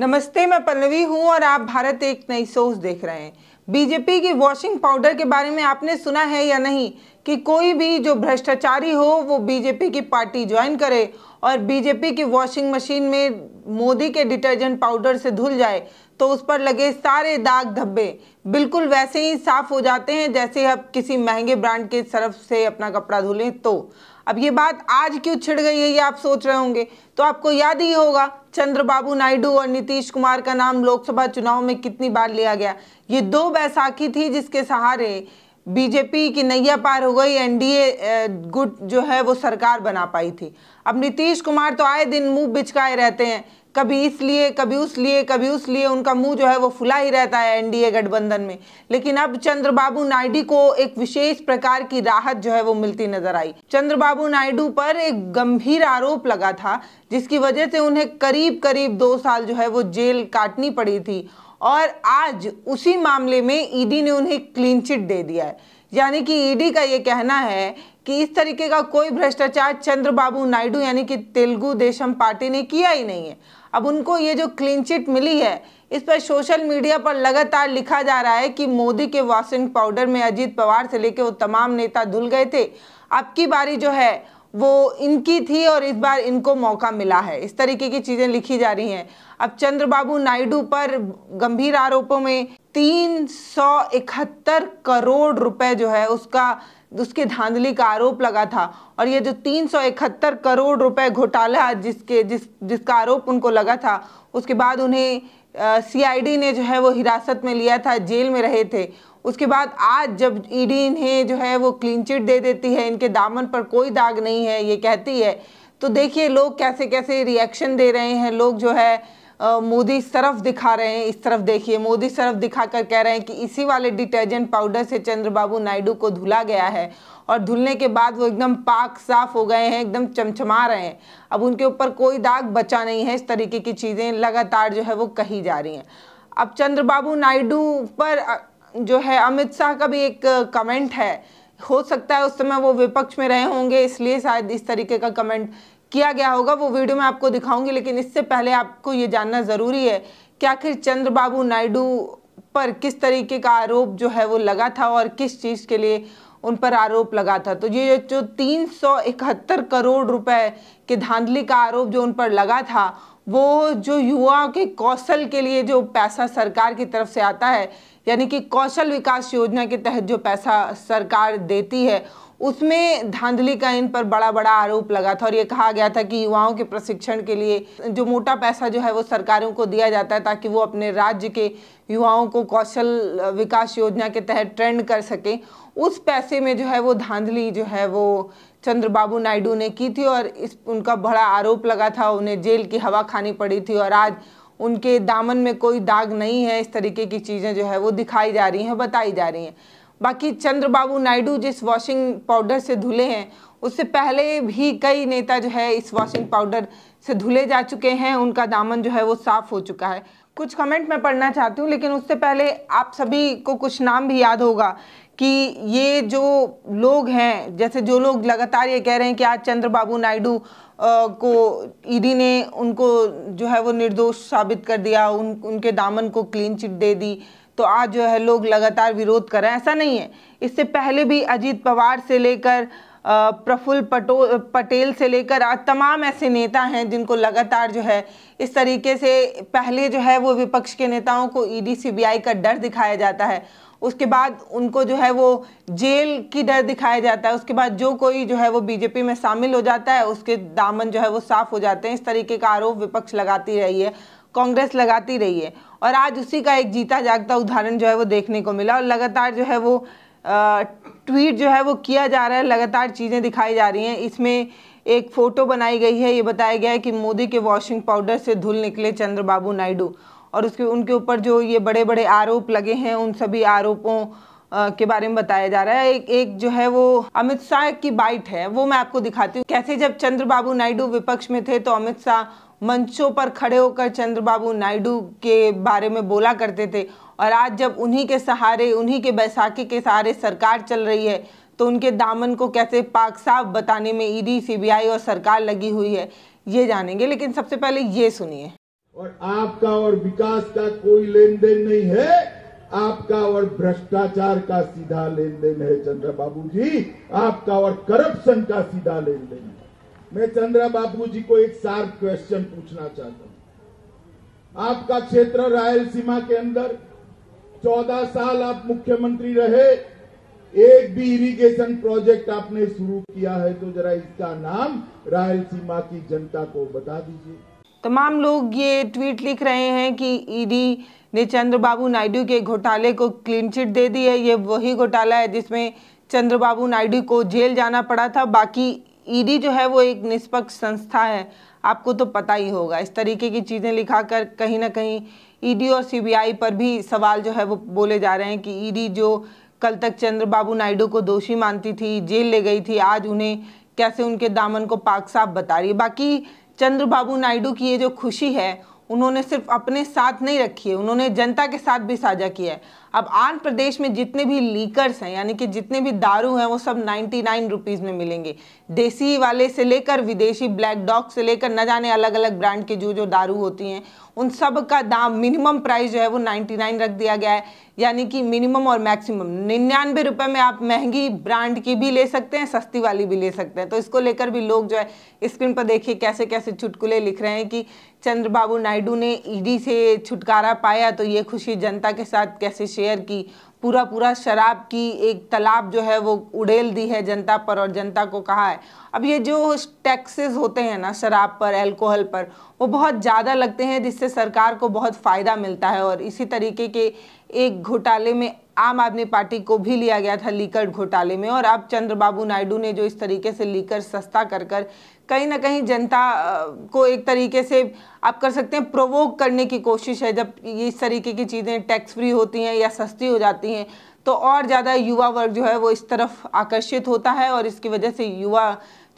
नमस्ते मैं पल्लवी हूं और आप भारत एक नई सोच देख रहे हैं बीजेपी की वॉशिंग पाउडर के बारे में आपने सुना है या नहीं कि कोई भी जो भ्रष्टाचारी हो वो बीजेपी की पार्टी ज्वाइन करे और बीजेपी की वॉशिंग मशीन में मोदी के डिटर्जेंट पाउडर से धुल जाए तो उस पर लगे सारे दाग धब्बे बिल्कुल वैसे ही साफ़ हो जाते हैं जैसे आप किसी महंगे ब्रांड के सरफ से अपना कपड़ा धो लें तो अब ये बात आज क्यों छिड़ गई है ये आप सोच रहे होंगे तो आपको याद ही होगा चंद्रबाबू नायडू और नीतीश कुमार का नाम लोकसभा चुनाव में कितनी बार लिया गया ये दो बैसाखी थी जिसके सहारे बीजेपी की नैया पार हो गई एनडीए गुट जो है वो सरकार बना पाई थी अब नीतीश कुमार तो आए दिन मुंह बिचकाए रहते हैं कभी इसलिए कभी उस लिए कभी उस लिए उनका मुंह जो है वो फुला ही रहता है एनडीए गठबंधन में लेकिन अब चंद्रबाबू नायडू को एक विशेष प्रकार की राहत जो है वो मिलती नजर आई चंद्रबाबू नायडू पर एक गंभीर आरोप लगा था जिसकी वजह से उन्हें करीब करीब दो साल जो है वो जेल काटनी पड़ी थी और आज उसी मामले में ईडी ने उन्हें क्लीन चिट दे दिया है यानी कि ईडी का ये कहना है कि इस तरीके का कोई भ्रष्टाचार चंद्रबाबू नायडू यानी कि तेलुगु देशम पार्टी ने किया ही नहीं है अब उनको ये जो क्लीन चिट मिली है इस पर सोशल मीडिया पर लगातार लिखा जा रहा है कि मोदी के वॉशिंग पाउडर में अजीत पवार से लेकर वो तमाम नेता धुल गए थे अब की बारी जो है वो इनकी थी और इस बार इनको मौका मिला है इस तरीके की चीज़ें लिखी जा रही हैं अब चंद्रबाबू नायडू पर गंभीर आरोपों में तीन करोड़ रुपए जो है उसका उसके धांधली का आरोप लगा था और ये जो तीन करोड़ रुपए घोटाला जिसके जिस जिसका आरोप उनको लगा था उसके बाद उन्हें सीआईडी ने जो है वो हिरासत में लिया था जेल में रहे थे उसके बाद आज जब ईडी इन्हें जो है वो क्लीन चिट दे देती है इनके दामन पर कोई दाग नहीं है ये कहती है तो देखिए लोग कैसे कैसे रिएक्शन दे रहे हैं लोग जो है मोदी सरफ दिखा रहे हैं इस तरफ देखिए मोदी सरफ दिखा कर कह रहे हैं कि इसी वाले डिटर्जेंट पाउडर से चंद्रबाबू नायडू को धुला गया है और धुलने के बाद वो एकदम पाक साफ हो गए हैं एकदम चमचमा रहे हैं अब उनके ऊपर कोई दाग बचा नहीं है इस तरीके की चीज़ें लगातार जो है वो कही जा रही हैं अब चंद्रबाबू नायडू पर जो है अमित शाह का भी एक कमेंट है हो सकता है उस समय वो विपक्ष में रहे होंगे इसलिए शायद इस तरीके का कमेंट किया गया होगा वो वीडियो में आपको दिखाऊंगी लेकिन इससे पहले आपको ये जानना ज़रूरी है कि आखिर चंद्रबाबू नायडू पर किस तरीके का आरोप जो है वो लगा था और किस चीज़ के लिए उन पर आरोप लगा था तो ये जो तीन करोड़ रुपए के धांधली का आरोप जो उन पर लगा था वो जो युवाओं के कौशल के लिए जो पैसा सरकार की तरफ से आता है यानी कि कौशल विकास योजना के तहत जो पैसा सरकार देती है उसमें धांधली का इन पर बड़ा बड़ा आरोप लगा था और ये कहा गया था कि युवाओं के प्रशिक्षण के लिए जो मोटा पैसा जो है वो सरकारों को दिया जाता है ताकि वो अपने राज्य के युवाओं को कौशल विकास योजना के तहत ट्रेंड कर सकें उस पैसे में जो है वो धांधली जो है वो चंद्रबाबू नायडू ने की थी और इस उनका बड़ा आरोप लगा था उन्हें जेल की हवा खानी पड़ी थी और आज उनके दामन में कोई दाग नहीं है इस तरीके की चीज़ें जो है वो दिखाई जा रही हैं बताई जा रही हैं बाकी चंद्रबाबू नायडू जिस वॉशिंग पाउडर से धुले हैं उससे पहले भी कई नेता जो है इस वॉशिंग पाउडर से धुले जा चुके हैं उनका दामन जो है वो साफ़ हो चुका है कुछ कमेंट मैं पढ़ना चाहती हूँ लेकिन उससे पहले आप सभी को कुछ नाम भी याद होगा कि ये जो लोग हैं जैसे जो लोग लगातार ये कह रहे हैं कि आज चंद्रबाबू नायडू को ईडी ने उनको जो है वो निर्दोष साबित कर दिया उन उनके दामन को क्लीन चिट दे दी तो आज जो है लोग लगातार विरोध कर रहे हैं ऐसा नहीं है इससे पहले भी अजीत पवार से लेकर प्रफुल्ल पटो पटेल से लेकर आज तमाम ऐसे नेता हैं जिनको लगातार जो है इस तरीके से पहले जो है वो विपक्ष के नेताओं को ईडी सीबीआई का डर दिखाया जाता है उसके बाद उनको जो है वो जेल की डर दिखाया जाता है उसके बाद जो कोई जो है वो बीजेपी में शामिल हो जाता है उसके दामन जो है वो साफ हो जाते हैं इस तरीके का आरोप विपक्ष लगाती रही है कांग्रेस लगाती रही है और आज उसी का एक जीता जागता उदाहरण जो है वो देखने को मिला और लगातार जो है वो ट्वीट जो है वो किया जा रहा है लगातार चीज़ें दिखाई जा रही हैं इसमें एक फ़ोटो बनाई गई है ये बताया गया है कि मोदी के वॉशिंग पाउडर से धुल निकले चंद्रबाबू नायडू और उसके उनके ऊपर जो ये बड़े बड़े आरोप लगे हैं उन सभी आरोपों के बारे में बताया जा रहा है एक एक जो है वो अमित शाह की बाइट है वो मैं आपको दिखाती हूँ कैसे जब चंद्रबाबू नायडू विपक्ष में थे तो अमित शाह मंचों पर खड़े होकर चंद्रबाबू नायडू के बारे में बोला करते थे और आज जब उन्हीं के सहारे उन्हीं के बैसाखी के सहारे सरकार चल रही है तो उनके दामन को कैसे पाक साफ बताने में ईडी सीबीआई और सरकार लगी हुई है ये जानेंगे लेकिन सबसे पहले ये सुनिए और आपका और विकास का कोई लेन देन नहीं है आपका और भ्रष्टाचार का सीधा लेन देन है चंद्र बाबू जी आपका और करप्शन का सीधा लेन देन है मैं चंद्र बाबू जी को एक सार क्वेश्चन पूछना चाहता हूं आपका क्षेत्र रायलसीमा के अंदर चौदह साल आप मुख्यमंत्री रहे एक भी इरिगेशन प्रोजेक्ट आपने शुरू किया है तो जरा इसका नाम रायलसीमा की जनता को बता दीजिए तमाम लोग ये ट्वीट लिख रहे हैं कि ईडी ने चंद्रबाबू नायडू के घोटाले को क्लीन चिट दे दी है ये वही घोटाला है जिसमें चंद्रबाबू नायडू को जेल जाना पड़ा था बाकी ईडी जो है वो एक निष्पक्ष संस्था है आपको तो पता ही होगा इस तरीके की चीज़ें लिखा कर कहीं ना कहीं ईडी और सीबीआई पर भी सवाल जो है वो बोले जा रहे हैं कि ईडी जो कल तक चंद्रबाबू नायडू को दोषी मानती थी जेल ले गई थी आज उन्हें कैसे उनके दामन को पाक साफ बता रही है बाकी चंद्रबाबू नायडू की ये जो खुशी है उन्होंने सिर्फ अपने साथ नहीं रखी है उन्होंने जनता के साथ भी साझा किया है अब आंध्र प्रदेश में जितने भी लीकर्स हैं यानी कि जितने भी दारू हैं वो सब 99 नाइन रुपीज़ में मिलेंगे देसी वाले से लेकर विदेशी ब्लैक डॉग से लेकर न जाने अलग अलग ब्रांड के जो जो दारू होती हैं उन सब का दाम मिनिमम प्राइस जो है वो 99 रख दिया गया है यानी कि मिनिमम और मैक्सिमम निन्यानवे रुपये में आप महंगी ब्रांड की भी ले सकते हैं सस्ती वाली भी ले सकते हैं तो इसको लेकर भी लोग जो है स्क्रीन पर देखिए कैसे कैसे चुटकुले लिख रहे हैं कि चंद्रबाबू नायडू ने ईडी से छुटकारा पाया तो ये खुशी जनता के साथ कैसे शेयर की पूरा पूरा शराब की एक तालाब जो है वो उड़ेल दी है जनता पर और जनता को कहा है अब ये जो टैक्सेस होते हैं ना शराब पर अल्कोहल पर वो बहुत ज़्यादा लगते हैं जिससे सरकार को बहुत फ़ायदा मिलता है और इसी तरीके के एक घोटाले में आम आदमी पार्टी को भी लिया गया था लीकर घोटाले में और अब चंद्रबाबू नायडू ने जो इस तरीके से लीकर सस्ता कर कर कहीं ना कहीं जनता को एक तरीके से आप कर सकते हैं प्रोवोक करने की कोशिश है जब इस तरीके की चीज़ें टैक्स फ्री होती हैं या सस्ती हो जाती हैं तो और ज़्यादा युवा वर्ग जो है वो इस तरफ आकर्षित होता है और इसकी वजह से युवा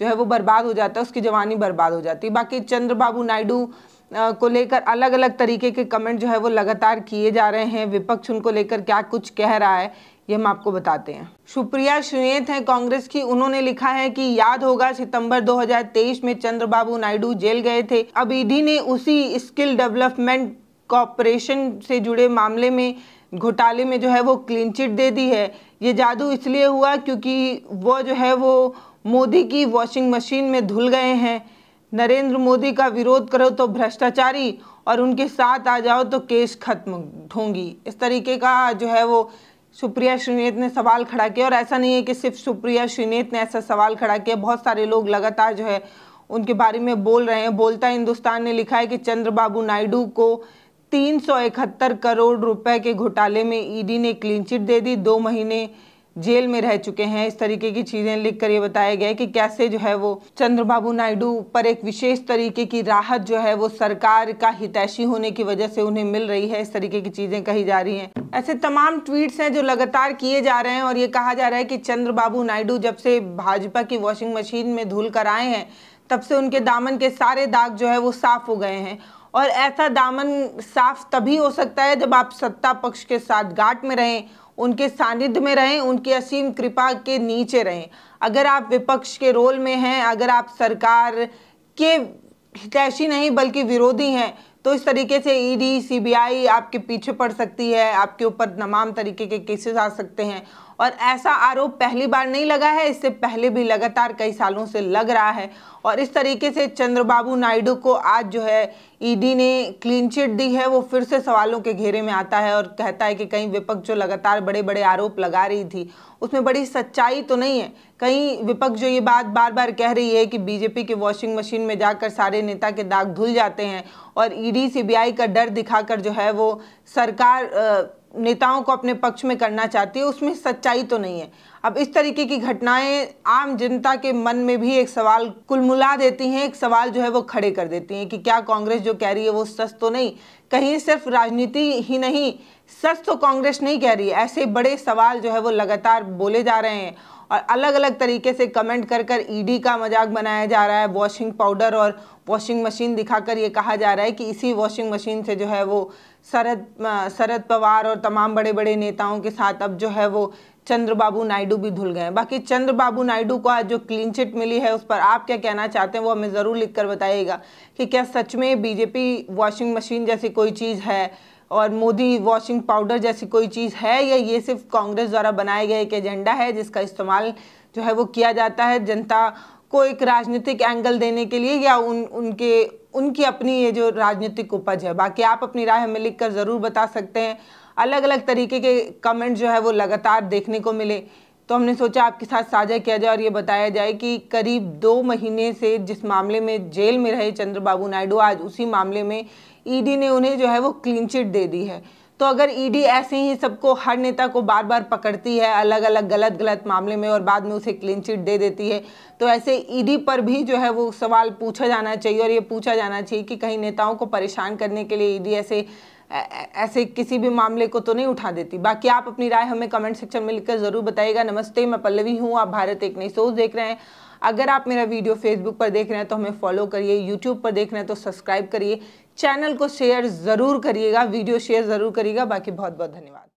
जो है वो बर्बाद हो जाता है उसकी जवानी बर्बाद हो जाती है बाकी चंद्रबाबू नायडू को लेकर अलग अलग तरीके के कमेंट जो है वो लगातार किए जा रहे हैं विपक्ष उनको लेकर क्या कुछ कह रहा है ये हम आपको बताते हैं सुप्रिया श्रेत हैं कांग्रेस की उन्होंने लिखा है कि याद होगा सितंबर 2023 में चंद्रबाबू नायडू जेल गए थे अब ईडी ने उसी स्किल डेवलपमेंट कॉरपोरेशन से जुड़े मामले में घोटाले में जो है वो क्लीन चिट दे दी है ये जादू इसलिए हुआ क्योंकि वो जो है वो मोदी की वॉशिंग मशीन में धुल गए हैं नरेंद्र मोदी का विरोध करो तो भ्रष्टाचारी और उनके साथ आ जाओ तो केस खत्म ढोंगी इस तरीके का जो है वो सुप्रिया श्रीनेत ने सवाल खड़ा किया और ऐसा नहीं है कि सिर्फ सुप्रिया श्रीनेत ने ऐसा सवाल खड़ा किया बहुत सारे लोग लगातार जो है उनके बारे में बोल रहे हैं बोलता हिंदुस्तान ने लिखा है कि चंद्रबाबू नायडू को तीन करोड़ रुपए के घोटाले में ईडी ने क्लीन चिट दे दी दो महीने जेल में रह चुके हैं इस तरीके की चीज़ें लिख कर ये बताया गया है कि कैसे जो है वो चंद्रबाबू नायडू पर एक विशेष तरीके की राहत जो है वो सरकार का हितैषी होने की वजह से उन्हें मिल रही है इस तरीके की चीज़ें कही जा रही हैं ऐसे तमाम ट्वीट्स हैं जो लगातार किए जा रहे हैं और ये कहा जा रहा है कि बाबू नायडू जब से भाजपा की वॉशिंग मशीन में धुल कर आए हैं तब से उनके दामन के सारे दाग जो है वो साफ हो गए हैं और ऐसा दामन साफ तभी हो सकता है जब आप सत्ता पक्ष के साथ गाट में रहें उनके सानिध्य में रहें उनकी असीम कृपा के नीचे रहें अगर आप विपक्ष के रोल में हैं अगर आप सरकार के हितैषी नहीं बल्कि विरोधी हैं तो इस तरीके से ईडी e सीबीआई आपके पीछे पड़ सकती है आपके ऊपर तमाम तरीके के केसेस आ सकते हैं और ऐसा आरोप पहली बार नहीं लगा है इससे पहले भी लगातार कई सालों से लग रहा है और इस तरीके से चंद्रबाबू नायडू को आज जो है ईडी ने क्लीन चिट दी है वो फिर से सवालों के घेरे में आता है और कहता है कि कहीं विपक्ष जो लगातार बड़े बड़े आरोप लगा रही थी उसमें बड़ी सच्चाई तो नहीं है कहीं विपक्ष जो ये बात बार बार कह रही है कि बीजेपी के वॉशिंग मशीन में जाकर सारे नेता के दाग धुल जाते हैं और ईडी सीबीआई का डर दिखाकर जो है वो सरकार नेताओं को अपने पक्ष में करना चाहती है उसमें सच्चाई तो नहीं है अब इस तरीके की घटनाएं आम जनता के मन में भी एक सवाल कुलमुला देती हैं एक सवाल जो है वो खड़े कर देती हैं कि क्या कांग्रेस जो कह रही है वो सच तो नहीं कहीं सिर्फ राजनीति ही नहीं सच तो कांग्रेस नहीं कह रही है ऐसे बड़े सवाल जो है वो लगातार बोले जा रहे हैं और अलग अलग तरीके से कमेंट कर कर ईडी का मजाक बनाया जा रहा है वॉशिंग पाउडर और वॉशिंग मशीन दिखाकर ये कहा जा रहा है कि इसी वॉशिंग मशीन से जो है वो शरद शरद पवार और तमाम बड़े बड़े नेताओं के साथ अब जो है वो चंद्रबाबू नायडू भी धुल गए बाकी चंद्रबाबू नायडू को आज जो क्लीन चिट मिली है उस पर आप क्या कहना चाहते हैं वो हमें ज़रूर लिख कर बताइएगा कि क्या सच में बीजेपी वॉशिंग मशीन जैसी कोई चीज़ है और मोदी वॉशिंग पाउडर जैसी कोई चीज़ है या ये सिर्फ कांग्रेस द्वारा बनाया गया एक एजेंडा है जिसका इस्तेमाल जो है वो किया जाता है जनता को एक राजनीतिक एंगल देने के लिए या उन उनके उनकी अपनी ये जो राजनीतिक उपज है बाकी आप अपनी राय हमें लिख कर ज़रूर बता सकते हैं अलग अलग तरीके के कमेंट जो है वो लगातार देखने को मिले तो हमने सोचा आपके साथ साझा किया जाए और ये बताया जाए कि करीब दो महीने से जिस मामले में जेल में रहे चंद्रबाबू नायडू आज उसी मामले में ईडी ने उन्हें जो है वो क्लीन चिट दे दी है तो अगर ईडी ऐसे ही सबको हर नेता को बार बार पकड़ती है अलग अलग गलत गलत मामले में और बाद में उसे क्लीन चिट दे देती है तो ऐसे ईडी पर भी जो है वो सवाल पूछा जाना चाहिए और ये पूछा जाना चाहिए कि कहीं नेताओं को परेशान करने के लिए ईडी ऐसे ऐसे किसी भी मामले को तो नहीं उठा देती बाकी आप अपनी राय हमें कमेंट सेक्शन में लिखकर ज़रूर बताइएगा नमस्ते मैं पल्लवी हूँ आप भारत एक नई सोच देख रहे हैं अगर आप मेरा वीडियो फेसबुक पर देख रहे हैं तो हमें फॉलो करिए यूट्यूब पर देख रहे हैं तो सब्सक्राइब करिए चैनल को शेयर ज़रूर करिएगा वीडियो शेयर ज़रूर करिएगा बाकी बहुत बहुत धन्यवाद